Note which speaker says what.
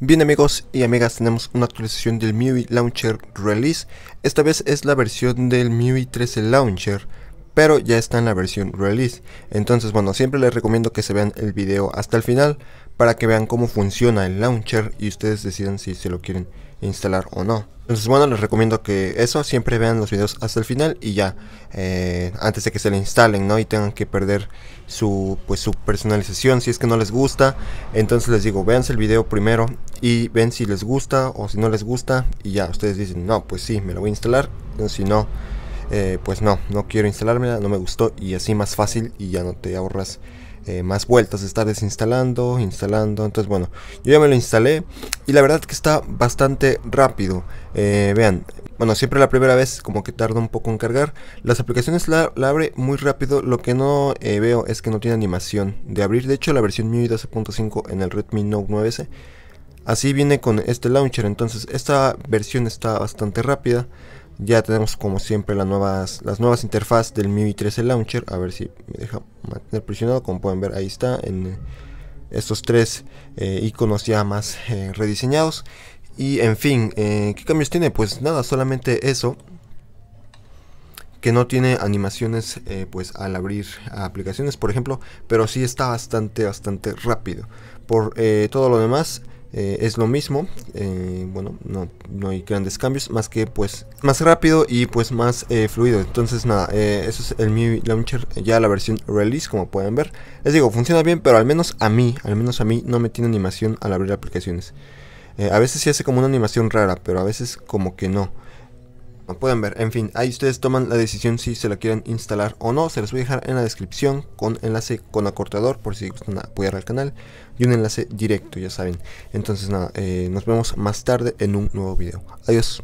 Speaker 1: Bien amigos y amigas, tenemos una actualización del MIUI Launcher Release. Esta vez es la versión del MIUI 13 Launcher, pero ya está en la versión Release. Entonces, bueno, siempre les recomiendo que se vean el video hasta el final para que vean cómo funciona el Launcher y ustedes decidan si se lo quieren instalar o no. Entonces, bueno, les recomiendo que eso, siempre vean los videos hasta el final y ya, eh, antes de que se le instalen, ¿no? Y tengan que perder su, pues, su personalización si es que no les gusta. Entonces les digo, véanse el video primero y ven si les gusta o si no les gusta y ya, ustedes dicen, no, pues sí, me lo voy a instalar, si no, eh, pues no, no quiero instalármela, no me gustó y así más fácil y ya no te ahorras eh, más vueltas, estar desinstalando, instalando. Entonces, bueno, yo ya me lo instalé y la verdad que está bastante rápido. Eh, vean, bueno, siempre la primera vez como que tarda un poco en cargar. Las aplicaciones la, abre muy rápido. Lo que no eh, veo es que no tiene animación de abrir. De hecho, la versión MIUI 12.5 en el Redmi Note 9S. Así viene con este launcher. Entonces, esta versión está bastante rápida. Ya tenemos como siempre las nuevas, las nuevas interfaz del MIUI 13 Launcher. A ver si me deja mantener presionado. Como pueden ver, ahí está. En eh, estos tres eh, iconos ya más eh, rediseñados. Y en fin, ¿qué cambios tiene? Pues nada, solamente eso. Que no tiene animaciones pues al abrir aplicaciones, por ejemplo. Pero sí está bastante, bastante rápido. Por todo lo demás, eh, es lo mismo. Eh, bueno, no, no, hay grandes cambios, más que pues más rápido y pues más eh, fluido. Entonces nada, eso es el mi Launcher, ya la versión release como pueden ver. Les digo, funciona bien, pero al menos a mí, al menos a mí no me tiene animación al abrir aplicaciones. a veces sí hace como una animación rara, pero a veces como que no pueden ver. En fin, ahí ustedes toman la decisión si se la quieren instalar o no. Se les voy a dejar en la descripción con enlace con acortador por si gustan apoyar al canal. Y un enlace directo, ya saben. Entonces nada, eh, nos vemos más tarde en un nuevo video. Adiós.